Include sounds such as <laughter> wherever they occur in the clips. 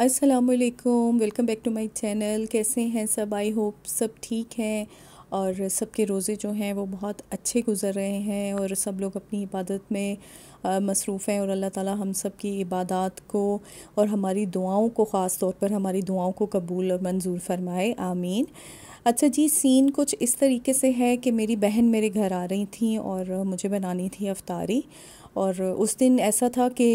असलकुम welcome back to my channel कैसे हैं सब आई होप सब ठीक हैं और सबके रोज़े जो हैं वो बहुत अच्छे गुज़र रहे हैं और सब लोग अपनी इबादत में मसरूफ़ हैं और अल्लाह ताला हम सब की इबादत को और हमारी दुआओं को ख़ास तौर पर हमारी दुआओं को कबूल और मंजूर फरमाए आमीन अच्छा जी सीन कुछ इस तरीके से है कि मेरी बहन मेरे घर आ रही थी और मुझे बनानी थी अफतारी और उस दिन ऐसा था कि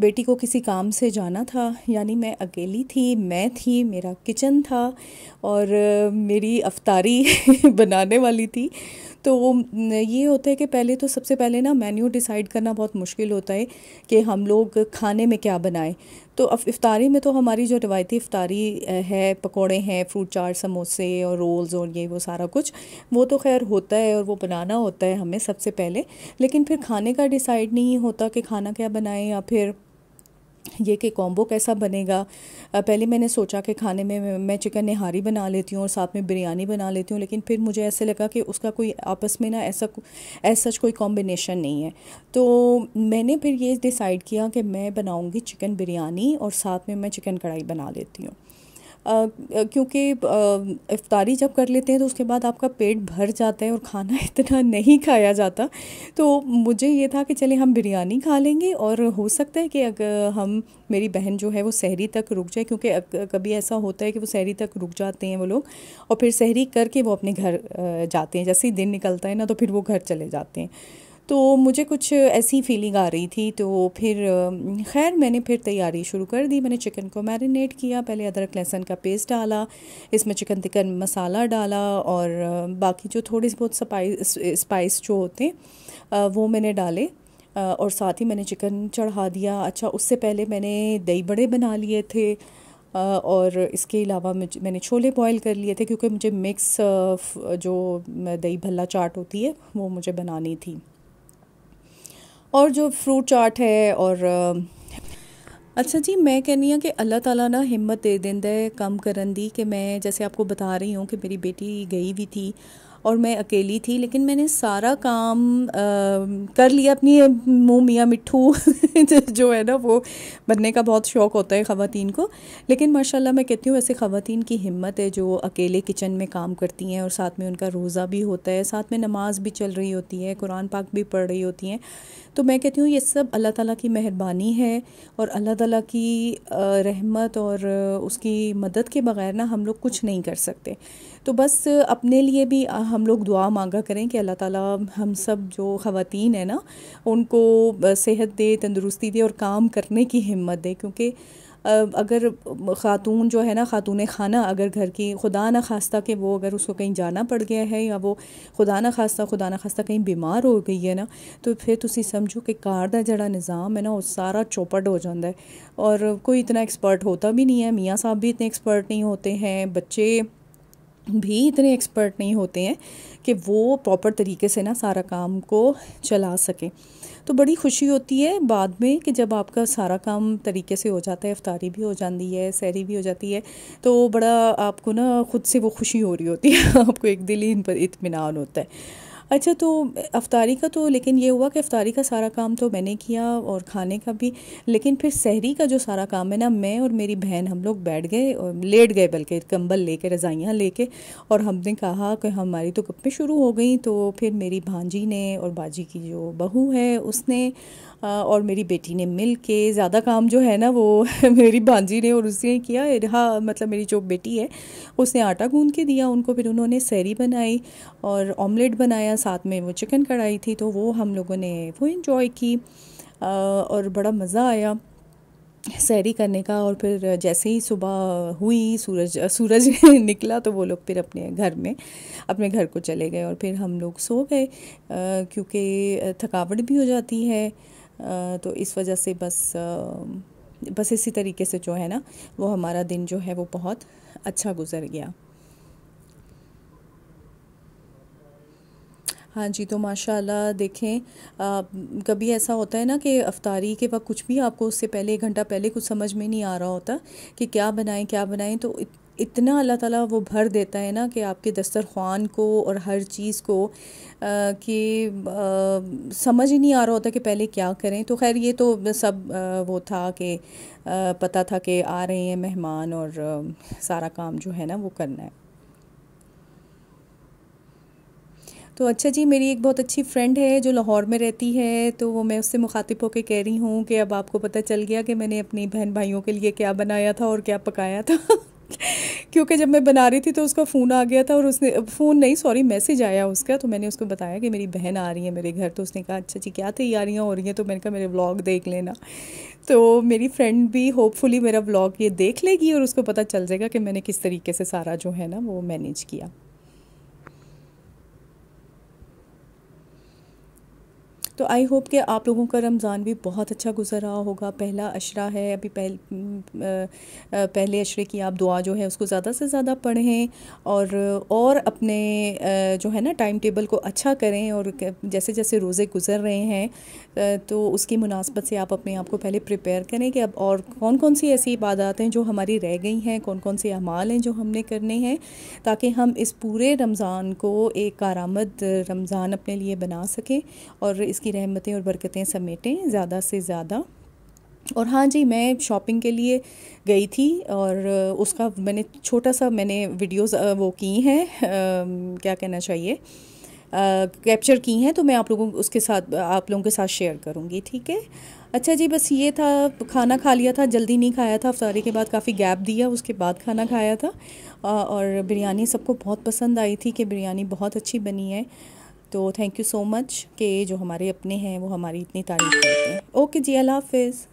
बेटी को किसी काम से जाना था यानी मैं अकेली थी मैं थी मेरा किचन था और मेरी अफतारी <laughs> बनाने वाली थी तो ये होता है कि पहले तो सबसे पहले ना मेन्यू डिसाइड करना बहुत मुश्किल होता है कि हम लोग खाने में क्या बनाएं तो अब में तो हमारी जो रिवायती इफ्तारी है पकौड़े हैं फ्रूट चाट समोसे और रोल्स और ये वो सारा कुछ वो तो खैर होता है और वो बनाना होता है हमें सबसे पहले लेकिन फिर खाने का डिसाइड नहीं होता कि खाना क्या बनाएं या फिर ये कि कॉम्बो कैसा बनेगा पहले मैंने सोचा कि खाने में मैं चिकन नहारी बना लेती हूँ और साथ में बिरयानी बना लेती हूँ लेकिन फिर मुझे ऐसे लगा कि उसका कोई आपस में ना ऐसा ऐसा सच कोई कॉम्बिनेशन नहीं है तो मैंने फिर ये डिसाइड किया कि मैं बनाऊँगी चिकन बिरयानी और साथ में मैं चिकन कढ़ाई बना लेती हूँ क्योंकि इफ्तारी जब कर लेते हैं तो उसके बाद आपका पेट भर जाता है और खाना <laughs> इतना नहीं खाया जाता तो मुझे ये था कि चले हम बिरयानी खा लेंगे और हो सकता है कि अगर हम मेरी बहन जो है वो सहरी तक रुक जाए क्योंकि कभी ऐसा होता है कि वो सहरी तक रुक जाते हैं वो लोग और फिर सहरी करके वो अपने घर जाते हैं जैसे ही दिन निकलता है ना तो फिर वो घर चले जाते हैं तो मुझे कुछ ऐसी फीलिंग आ रही थी तो फिर खैर मैंने फिर तैयारी शुरू कर दी मैंने चिकन को मैरिनेट किया पहले अदरक लहसुन का पेस्ट डाला इसमें चिकन तिकन मसाला डाला और बाकी जो थोड़े बहुत स्पाइस स्पाइस जो होते हैं वो मैंने डाले और साथ ही मैंने चिकन चढ़ा दिया अच्छा उससे पहले मैंने दही बड़े बना लिए थे और इसके अलावा मैंने छोले बॉईल कर लिए थे क्योंकि मुझे मिक्स जो दही भल्ला चाट होती है वो मुझे बनानी थी और जो फ्रूट चाट है और अच्छा जी मैं कहनी हूँ कि अल्लाह ताला ना हिम्मत दे दे कम करन दी कि मैं जैसे आपको बता रही हूँ कि मेरी बेटी गई भी थी और मैं अकेली थी लेकिन मैंने सारा काम आ, कर लिया अपनी मुँह मियाँ मिट्ठू <laughs> जो है ना वो बनने का बहुत शौक़ होता है ख़वान को लेकिन माशाल्लाह मैं कहती हूँ वैसे ख़वान की हिम्मत है जो अकेले किचन में काम करती हैं और साथ में उनका रोज़ा भी होता है साथ में नमाज भी चल रही होती है कुरान पाक भी पढ़ रही होती हैं तो मैं कहती हूँ ये सब अल्लाह ताला की मेहरबानी है और अल्लाह ताला की रहमत और उसकी मदद के बगैर ना हम लोग कुछ नहीं कर सकते तो बस अपने लिए भी हम लोग दुआ मांगा करें कि अल्लाह ताला हम सब जो ख़वातीन है ना उनको सेहत दे तंदरुस्ती दे और काम करने की हिम्मत दे क्योंकि अगर ख़ातून जो है ना ख़ातून खाना अगर घर की खुदा न खास्ता के वो अगर उसको कहीं जाना पड़ गया है या वो खुदा न खास्ता खुदा न खास्ता कहीं बीमार हो गई है ना तो फिर तुम समझो कि कार का ज़रा निज़ाम है ना वो सारा चौपट हो जाता है और कोई इतना एक्सपर्ट होता भी नहीं है मियाँ साहब भी इतने एक्सपर्ट नहीं होते हैं बच्चे भी इतने एक्सपर्ट नहीं होते हैं कि वो प्रॉपर तरीके से ना सारा काम को चला सकें तो बड़ी खुशी होती है बाद में कि जब आपका सारा काम तरीके से हो जाता है अफ्तारी भी हो जाती है सैरी भी हो जाती है तो बड़ा आपको ना ख़ुद से वो खुशी हो रही होती है <laughs> आपको एक दिल ही इन पर इतमान होता है अच्छा तो अफ्तारी का तो लेकिन ये हुआ कि अफ्तारी का सारा काम तो मैंने किया और खाने का भी लेकिन फिर सहरी का जो सारा काम है ना मैं और मेरी बहन हम लोग बैठ गए और लेट गए बल्कि कंबल लेके रज़ाइयाँ लेके और हमने कहा कि हमारी तो गप्पें शुरू हो गई तो फिर मेरी भांजी ने और बाजी की जो बहू है उसने और मेरी बेटी ने मिल के ज़्यादा काम जो है ना वो <laughs> मेरी भांजी ने और उसने किया रहा मतलब मेरी जो बेटी है उसने आटा गूंद के दिया उनको फिर उन्होंने सैरी बनाई और ऑमलेट बनाया साथ में वो चिकन कढ़ाई थी तो वो हम लोगों ने वो इन्जॉय की और बड़ा मज़ा आया सैरी करने का और फिर जैसे ही सुबह हुई सूरज सूरज <laughs> निकला तो वो लोग फिर अपने घर में अपने घर को चले गए और फिर हम लोग सो गए क्योंकि थकावट भी हो जाती है तो इस वजह से बस बस इसी तरीके से जो है ना वो हमारा दिन जो है वो बहुत अच्छा गुजर गया हाँ जी तो माशाल्लाह देखें आ, कभी ऐसा होता है ना कि अफ्तारी के वक्त कुछ भी आपको उससे पहले एक घंटा पहले कुछ समझ में नहीं आ रहा होता कि क्या बनाएं क्या बनाएं तो इतना अल्लाह ताला वो भर देता है ना कि आपके दस्तरखान को और हर चीज़ को कि समझ ही नहीं आ रहा होता कि पहले क्या करें तो खैर ये तो सब आ, वो था कि पता था कि आ रहे हैं मेहमान और आ, सारा काम जो है ना वो करना है तो अच्छा जी मेरी एक बहुत अच्छी फ्रेंड है जो लाहौर में रहती है तो वो मैं उससे मुखातिब होकर कह रही हूँ कि अब आपको पता चल गया कि मैंने अपनी बहन भाइयों के लिए क्या बनाया था और क्या पकाया था क्योंकि जब मैं बना रही थी तो उसका फ़ोन आ गया था और उसने फ़ोन नहीं सॉरी मैसेज आया उसका तो मैंने उसको बताया कि मेरी बहन आ रही है मेरे घर तो उसने कहा अच्छा जी क्या तैयारियाँ हो रही हैं तो मैंने कहा मेरे व्लॉग देख लेना तो मेरी फ्रेंड भी होपफुली मेरा व्लॉग ये देख लेगी और उसको पता चल जाएगा कि मैंने किस तरीके से सारा जो है ना वो मैनेज किया तो आई होप कि आप लोगों का रमज़ान भी बहुत अच्छा गुजर रहा होगा पहला अशरा है अभी पहल पहले अशरे की आप दुआ जो है उसको ज़्यादा से ज़्यादा पढ़ें और और अपने जो है ना टाइम टेबल को अच्छा करें और जैसे जैसे रोज़े गुजर रहे हैं तो उसकी मुनासबत से आप अपने आप को पहले प्रिपेयर करें कि अब और कौन कौन सी ऐसी इबादत हैं जो हमारी रह गई हैं कौन कौन से अमाल हैं जो हमने करने हैं ताकि हम इस पूरे रमज़ान को एक आरामद रमज़ान अपने लिए बना सकें और इसकी रहमतें और बरकतें समेटें ज़्यादा से ज़्यादा और हाँ जी मैं शॉपिंग के लिए गई थी और उसका मैंने छोटा सा मैंने वीडियोस वो की हैं क्या कहना चाहिए कैप्चर की हैं तो मैं आप लोगों उसके साथ आप लोगों के साथ शेयर करूँगी ठीक है अच्छा जी बस ये था खाना खा लिया था जल्दी नहीं खाया था अफ्तारी के बाद काफ़ी गैप दिया उसके बाद खाना खाया था और बिरयानी सबको बहुत पसंद आई थी कि बिरयानी बहुत अच्छी बनी है तो थैंक यू सो मच के जो हमारे अपने हैं वो हमारी इतनी तारीफ करते हैं ओके जी अल्लाह हाफिज़